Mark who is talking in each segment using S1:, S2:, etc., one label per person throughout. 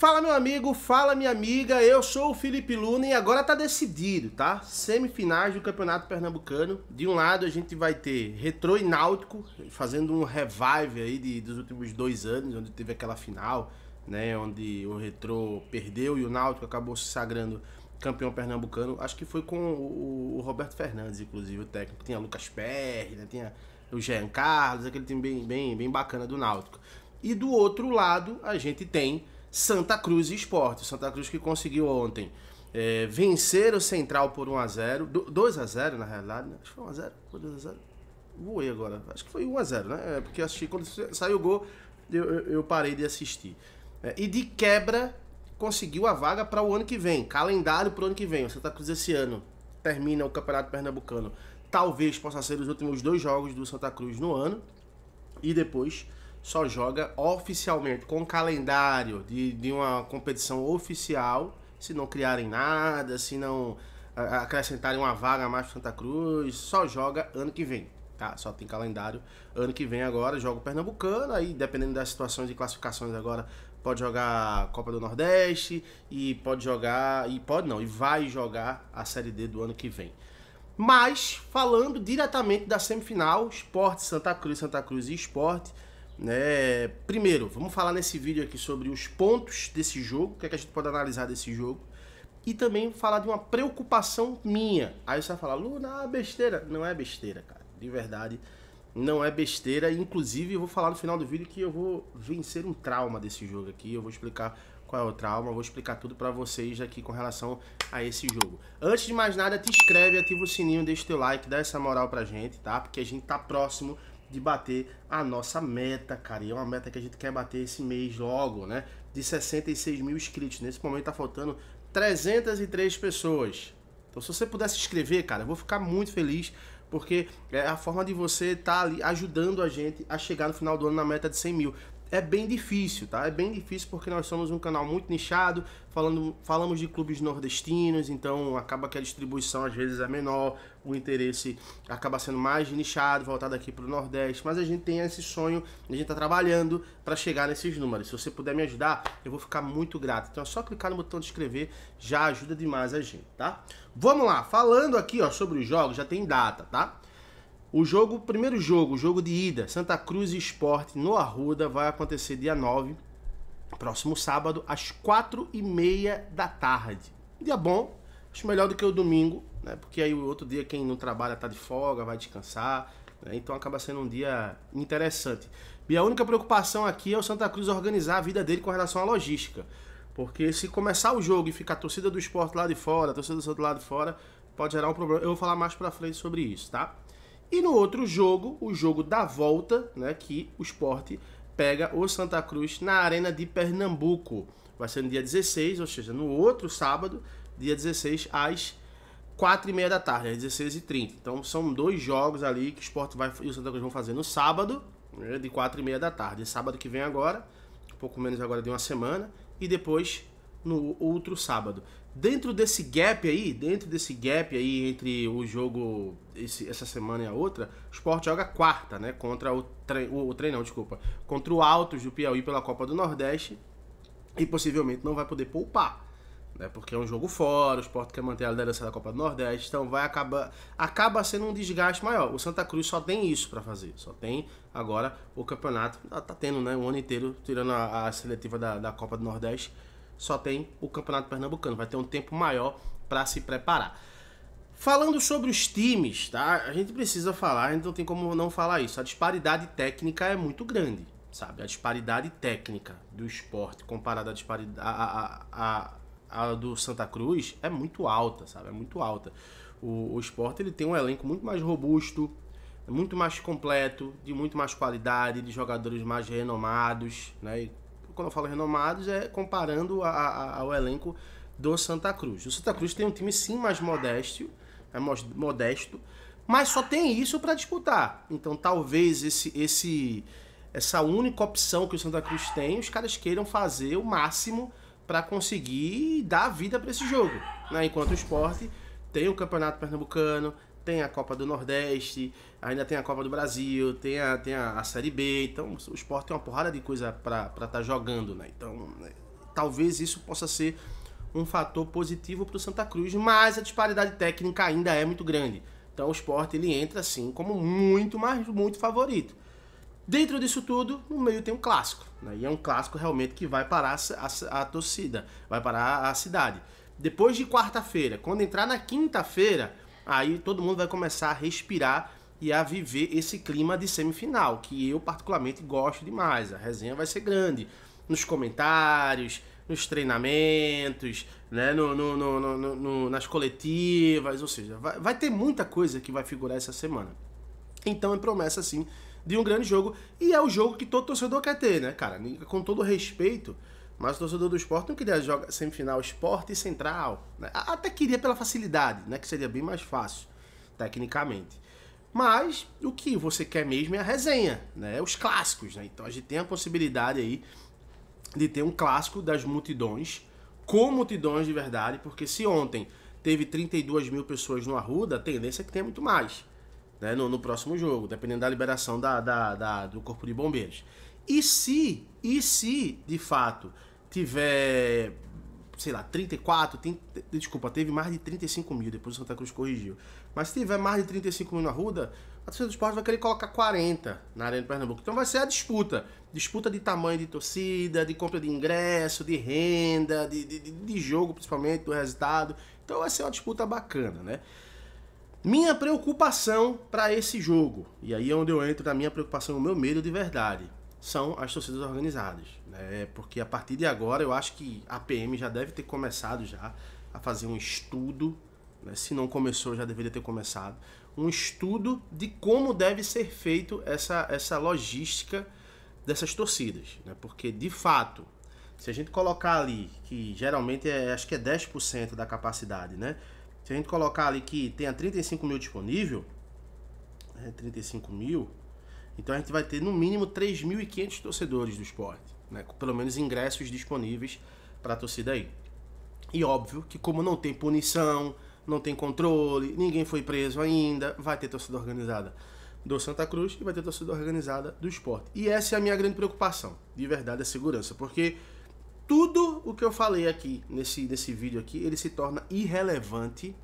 S1: Fala meu amigo, fala minha amiga, eu sou o Felipe Luna e agora tá decidido, tá? Semifinais do Campeonato Pernambucano. De um lado a gente vai ter Retro e Náutico fazendo um revive aí de, dos últimos dois anos, onde teve aquela final, né? Onde o Retro perdeu e o Náutico acabou se sagrando campeão pernambucano. Acho que foi com o, o Roberto Fernandes, inclusive, o técnico. Tinha Lucas Perry, né? tinha o Jean Carlos, aquele time bem, bem, bem bacana do Náutico. E do outro lado a gente tem Santa Cruz Esporte. Santa Cruz que conseguiu ontem é, vencer o Central por 1x0. 2x0, na realidade, né? Acho que foi 1x0. Foi 2x0. Voei agora. Acho que foi 1x0, né? É, porque assisti quando saiu o gol, eu, eu, eu parei de assistir. É, e de quebra, conseguiu a vaga para o ano que vem. Calendário para o ano que vem. O Santa Cruz esse ano termina o Campeonato Pernambucano. Talvez possa ser os últimos dois jogos do Santa Cruz no ano. E depois só joga oficialmente, com calendário de, de uma competição oficial, se não criarem nada, se não acrescentarem uma vaga a mais para Santa Cruz, só joga ano que vem. Tá, só tem calendário ano que vem agora, joga o Pernambucano, aí dependendo das situações de classificações agora, pode jogar Copa do Nordeste e pode jogar, e pode não, e vai jogar a Série D do ano que vem. Mas, falando diretamente da semifinal, Esporte Santa Cruz, Santa Cruz e Esporte, né? Primeiro, vamos falar nesse vídeo aqui sobre os pontos desse jogo, o que, é que a gente pode analisar desse jogo. E também falar de uma preocupação minha. Aí você vai falar, Luna, é besteira. Não é besteira, cara. De verdade, não é besteira. Inclusive, eu vou falar no final do vídeo que eu vou vencer um trauma desse jogo aqui. Eu vou explicar qual é o trauma, vou explicar tudo para vocês aqui com relação a esse jogo. Antes de mais nada, te inscreve, ativa o sininho, deixa o teu like, dá essa moral pra gente, tá? Porque a gente tá próximo de bater a nossa meta, cara. E é uma meta que a gente quer bater esse mês logo, né? De 66 mil inscritos. Nesse momento tá faltando 303 pessoas. Então, se você puder se inscrever, cara, eu vou ficar muito feliz, porque é a forma de você estar tá ali ajudando a gente a chegar no final do ano na meta de 100 mil é bem difícil, tá? É bem difícil porque nós somos um canal muito nichado, falando, falamos de clubes nordestinos, então acaba que a distribuição às vezes é menor, o interesse acaba sendo mais nichado, voltado aqui para o Nordeste, mas a gente tem esse sonho, a gente está trabalhando para chegar nesses números. Se você puder me ajudar, eu vou ficar muito grato. Então é só clicar no botão de inscrever, já ajuda demais a gente, tá? Vamos lá, falando aqui ó, sobre os jogos, já tem data, tá? O jogo, o primeiro jogo, o jogo de ida, Santa Cruz Esporte no Arruda, vai acontecer dia 9, próximo sábado, às 4 e meia da tarde. Dia bom, acho melhor do que o domingo, né? Porque aí o outro dia quem não trabalha tá de folga, vai descansar, né? então acaba sendo um dia interessante. E a única preocupação aqui é o Santa Cruz organizar a vida dele com relação à logística. Porque se começar o jogo e ficar a torcida do esporte lá de fora, a torcida do Santo lá de fora, pode gerar um problema. Eu vou falar mais pra frente sobre isso, tá? E no outro jogo, o jogo da volta, né, que o esporte pega o Santa Cruz na Arena de Pernambuco. Vai ser no dia 16, ou seja, no outro sábado, dia 16, às 4h30 da tarde, às 16h30. Então são dois jogos ali que o esporte vai, e o Santa Cruz vão fazer no sábado, né, de 4h30 da tarde. É sábado que vem agora, um pouco menos agora de uma semana, e depois no outro sábado. Dentro desse gap aí, dentro desse gap aí entre o jogo esse, essa semana e a outra, o Sport joga quarta, né? Contra o, tre o, o treinão, desculpa. Contra o Altos do Piauí pela Copa do Nordeste. E possivelmente não vai poder poupar. Né? Porque é um jogo fora, o Sport quer manter a liderança da Copa do Nordeste, então vai acabar. Acaba sendo um desgaste maior. O Santa Cruz só tem isso para fazer. Só tem agora o campeonato. Tá, tá tendo, né? O ano inteiro, tirando a, a seletiva da, da Copa do Nordeste só tem o Campeonato Pernambucano, vai ter um tempo maior para se preparar. Falando sobre os times, tá? A gente precisa falar, a gente não tem como não falar isso. A disparidade técnica é muito grande, sabe? A disparidade técnica do esporte comparada à disparidade a, a, a, a do Santa Cruz é muito alta, sabe? É muito alta. O, o esporte ele tem um elenco muito mais robusto, muito mais completo, de muito mais qualidade, de jogadores mais renomados, né? quando eu falo renomados, é comparando a, a, ao elenco do Santa Cruz. O Santa Cruz tem um time sim mais modesto, é modesto, mas só tem isso para disputar. Então talvez esse, esse essa única opção que o Santa Cruz tem, os caras queiram fazer o máximo para conseguir dar vida para esse jogo. Né? Enquanto o esporte tem o Campeonato Pernambucano, tem a Copa do Nordeste, ainda tem a Copa do Brasil, tem a, tem a, a Série B. Então, o esporte tem uma porrada de coisa para estar tá jogando, né? Então, né? talvez isso possa ser um fator positivo para o Santa Cruz, mas a disparidade técnica ainda é muito grande. Então, o esporte ele entra, assim, como muito, mas muito favorito. Dentro disso tudo, no meio tem um clássico, né? E é um clássico realmente que vai parar a, a, a torcida, vai parar a cidade. Depois de quarta-feira, quando entrar na quinta-feira, aí todo mundo vai começar a respirar e a viver esse clima de semifinal, que eu particularmente gosto demais. A resenha vai ser grande. Nos comentários, nos treinamentos, né? no, no, no, no nas coletivas, ou seja, vai, vai ter muita coisa que vai figurar essa semana. Então é promessa, sim, de um grande jogo. E é o jogo que todo torcedor quer ter, né, cara? Com todo respeito, mas o torcedor do esporte não queria jogar semifinal esporte e central. Né? Até queria pela facilidade, né? Que seria bem mais fácil, tecnicamente. Mas o que você quer mesmo é a resenha, né? É os clássicos, né? Então a gente tem a possibilidade aí de ter um clássico das multidões, com multidões de verdade, porque se ontem teve 32 mil pessoas no Arruda, a tendência é que tenha muito mais né? no, no, próximo jogo, dependendo da liberação da, da, da, do Corpo de Bombeiros. E se, e se, de fato, tiver, sei lá, 34, 30, desculpa, teve mais de 35 mil, depois o Santa Cruz corrigiu. Mas se tiver mais de 35 mil na Ruda, a torcida do esporte vai querer colocar 40 na Arena do Pernambuco. Então vai ser a disputa. Disputa de tamanho de torcida, de compra de ingresso, de renda, de, de, de jogo principalmente, do resultado. Então vai ser uma disputa bacana, né? Minha preocupação para esse jogo, e aí é onde eu entro na minha preocupação, o meu medo de verdade são as torcidas organizadas, né? Porque a partir de agora eu acho que a PM já deve ter começado já a fazer um estudo, né? se não começou já deveria ter começado um estudo de como deve ser feito essa essa logística dessas torcidas, né? Porque de fato, se a gente colocar ali que geralmente é, acho que é 10% da capacidade, né? Se a gente colocar ali que tenha 35 mil disponível, né? 35 mil então a gente vai ter no mínimo 3.500 torcedores do esporte, né? Com pelo menos ingressos disponíveis para a torcida aí. E óbvio que como não tem punição, não tem controle, ninguém foi preso ainda, vai ter torcida organizada do Santa Cruz e vai ter torcida organizada do esporte. E essa é a minha grande preocupação, de verdade, a segurança, porque tudo o que eu falei aqui nesse, nesse vídeo aqui, ele se torna irrelevante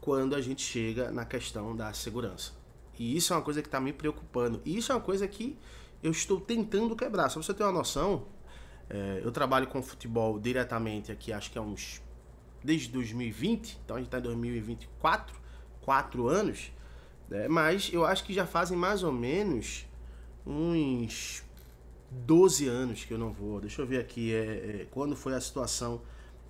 S1: quando a gente chega na questão da segurança. E isso é uma coisa que está me preocupando. E isso é uma coisa que eu estou tentando quebrar. Só para você ter uma noção, é, eu trabalho com futebol diretamente aqui, acho que há é uns. desde 2020, então a gente está em 2024, quatro anos. Né? Mas eu acho que já fazem mais ou menos uns 12 anos que eu não vou. Deixa eu ver aqui é, é quando foi a situação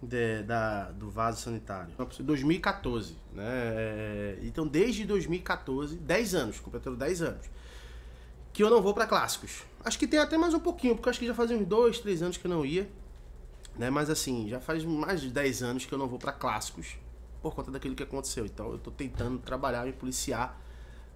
S1: de, da, do vaso sanitário. 2014, né? É, então, desde 2014, 10 anos, completando 10 anos, que eu não vou para clássicos. Acho que tem até mais um pouquinho, porque acho que já fazia uns 2, 3 anos que eu não ia, né? Mas assim, já faz mais de 10 anos que eu não vou para clássicos por conta daquilo que aconteceu. Então, eu tô tentando trabalhar e policiar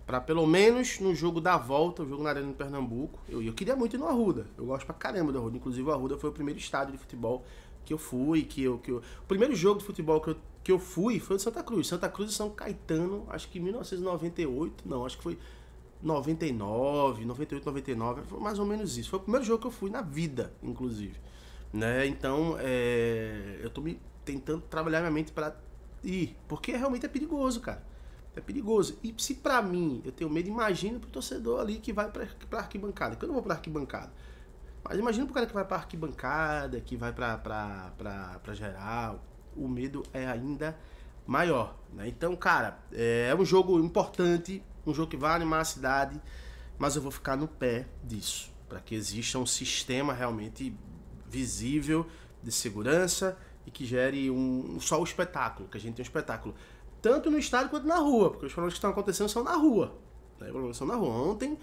S1: para pelo menos no jogo da volta, o jogo na Arena do Pernambuco, eu, eu queria muito ir no Arruda. Eu gosto pra caramba do Arruda. Inclusive, o Arruda foi o primeiro estádio de futebol que eu fui, que eu, que eu... O primeiro jogo de futebol que eu, que eu fui foi o Santa Cruz. Santa Cruz e São Caetano, acho que em 1998, não, acho que foi 99, 98, 99, foi mais ou menos isso. Foi o primeiro jogo que eu fui na vida, inclusive. Né? Então, é... eu tô me tentando trabalhar minha mente para ir, porque realmente é perigoso, cara. É perigoso. E se para mim eu tenho medo, imagina pro torcedor ali que vai pra, pra arquibancada. Que eu não vou pra arquibancada. Mas imagina pro cara que vai pra arquibancada, que vai pra, pra, pra, pra geral, o medo é ainda maior. Né? Então, cara, é, é um jogo importante, um jogo que vai animar a cidade, mas eu vou ficar no pé disso, para que exista um sistema realmente visível de segurança e que gere um, um só o um espetáculo, que a gente tem um espetáculo tanto no estádio quanto na rua, porque os problemas que estão acontecendo são na rua. Né? Os problemas são na rua. Ontem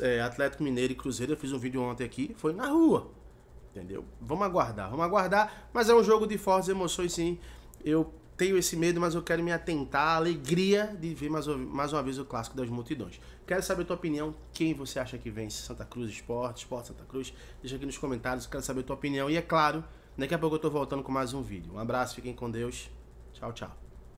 S1: é, Atlético Mineiro e Cruzeiro, eu fiz um vídeo ontem aqui, foi na rua. Entendeu? Vamos aguardar, vamos aguardar. Mas é um jogo de fortes emoções, sim. Eu tenho esse medo, mas eu quero me atentar à alegria de ver mais, mais uma vez o clássico das multidões. Quero saber a tua opinião, quem você acha que vence Santa Cruz Esporte, Esporte Santa Cruz? Deixa aqui nos comentários, quero saber a tua opinião. E é claro, daqui a pouco eu tô voltando com mais um vídeo. Um abraço, fiquem com Deus. Tchau, tchau.